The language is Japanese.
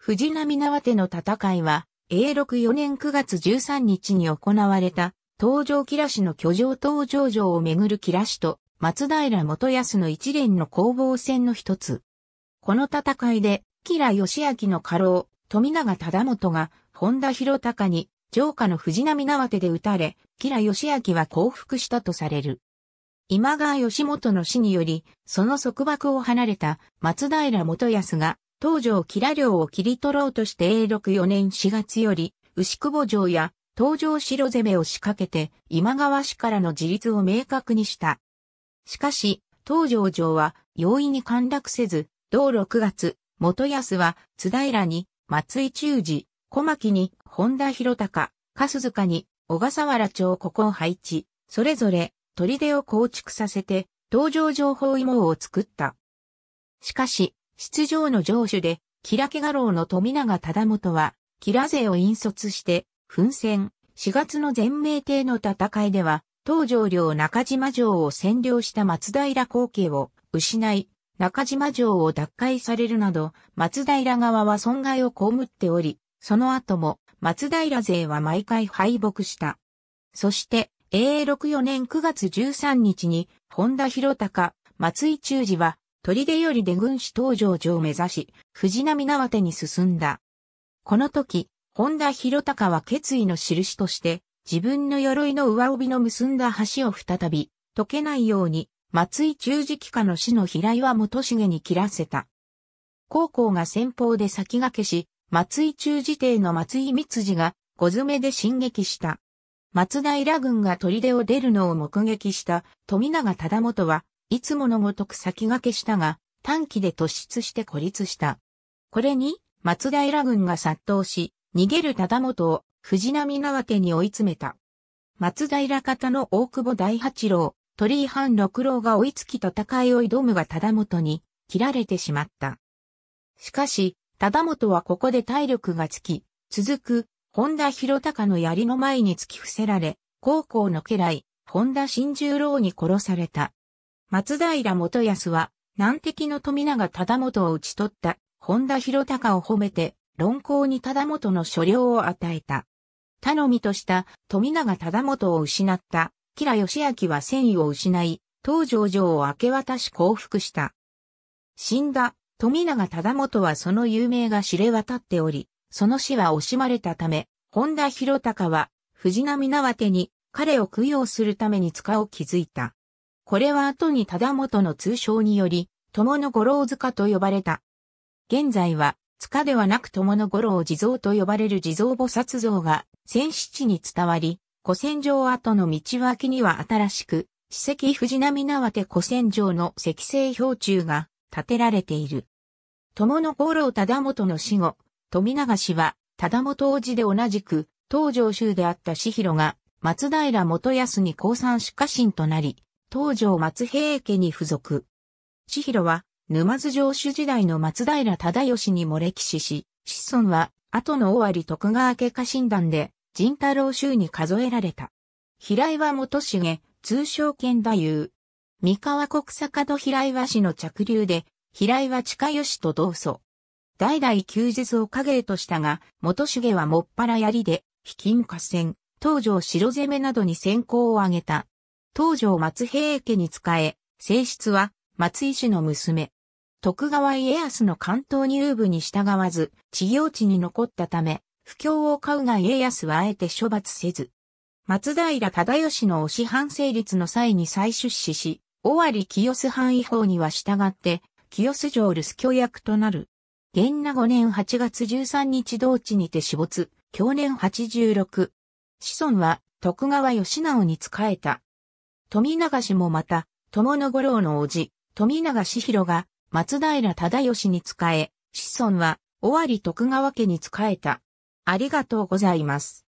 藤波縄手の戦いは、永禄4年9月13日に行われた、東条キ良氏の居城東条城をめぐるキ良氏と松平元康の一連の攻防戦の一つ。この戦いで、吉良義明の家老、富永忠元が、本田博隆に、城下の藤波縄手で撃たれ、吉良義明は降伏したとされる。今川義元の死により、その束縛を離れた松平元康が東条吉良領を切り取ろうとして永禄4年4月より、牛久保城や東条城攻めを仕掛けて今川氏からの自立を明確にした。しかし、東条城は容易に陥落せず、同6月、元康は津平に松井中治、小牧に本田博隆、笠塚に小笠原町ここを配置、それぞれ砦を構築させて、東条城包囲網を作った。しかし、出場の上手で、キラケロウの富永忠元は、キラ勢を引率して、奮戦、4月の全明帝の戦いでは、東条領中島城を占領した松平光景を失い、中島城を奪回されるなど、松平側は損害を被っており、その後も松平勢は毎回敗北した。そして、永六4年9月13日に、本田博隆、松井忠治は、砦より出軍師登場所を目指し、藤波縄手に進んだ。この時、本田博隆は決意の印として、自分の鎧の上帯の結んだ橋を再び、溶けないように、松井中時期下の死の平岩元重に切らせた。高校が先方で先駆けし、松井中時帝の松井密次が、小詰めで進撃した。松平軍が砦を出るのを目撃した富永忠元はいつものごとく先駆けしたが、短期で突出して孤立した。これに、松平軍が殺到し、逃げる忠元を藤波縄手に追い詰めた。松平方の大久保大八郎、鳥居藩六郎が追いつき戦いを挑むが忠元に切られてしまった。しかし、忠元はここで体力がつき、続く、本田博隆の槍の前に突き伏せられ、高校の家来、本田新十郎に殺された。松平元康は、難敵の富永忠元を討ち取った、本田博隆を褒めて、論考に忠元の所領を与えた。頼みとした富永忠元を失った、吉良義明は戦意を失い、東条城を明け渡し降伏した。死んだ富永忠元はその有名が知れ渡っており、その死は惜しまれたため、本田博隆は藤波縄手に彼を供養するために塚を築いた。これは後に忠元の通称により、友の五郎塚と呼ばれた。現在は、塚ではなく友の五郎地蔵と呼ばれる地蔵菩薩像が、戦七地に伝わり、古戦場跡の道脇には新しく、史跡藤波縄手古戦場の石製標柱が建てられている。友の五郎忠元の死後、富永氏は、忠元王子で同じく、東条州であった志広が、松平元康に降参出家臣となり、東条松平家に付属。千尋は、沼津城主時代の松平忠義にも歴史し、子孫は、後のわり徳川家家臣団で、仁太郎衆に数えられた。平岩元重、通称剣太夫。三河国坂戸平岩氏の着流で、平岩近義と同祖。代々休日を影へとしたが、元重はもっぱら槍で、非金合戦、東条城攻めなどに先行を挙げた。東条松平家に仕え、正室は松井氏の娘。徳川家康の関東入部に従わず、治療地に残ったため、不況を買うが家康はあえて処罰せず。松平忠義の推し反成立の際に再出資し、尾張清須藩違法には従って、清須城留守協役となる。元那5年8月13日同地にて死没、去年86。子孫は徳川義直に仕えた。富永氏もまた、友の五郎の叔父、富永氏広が、松平忠義に仕え、子孫は、尾張徳川家に仕えた。ありがとうございます。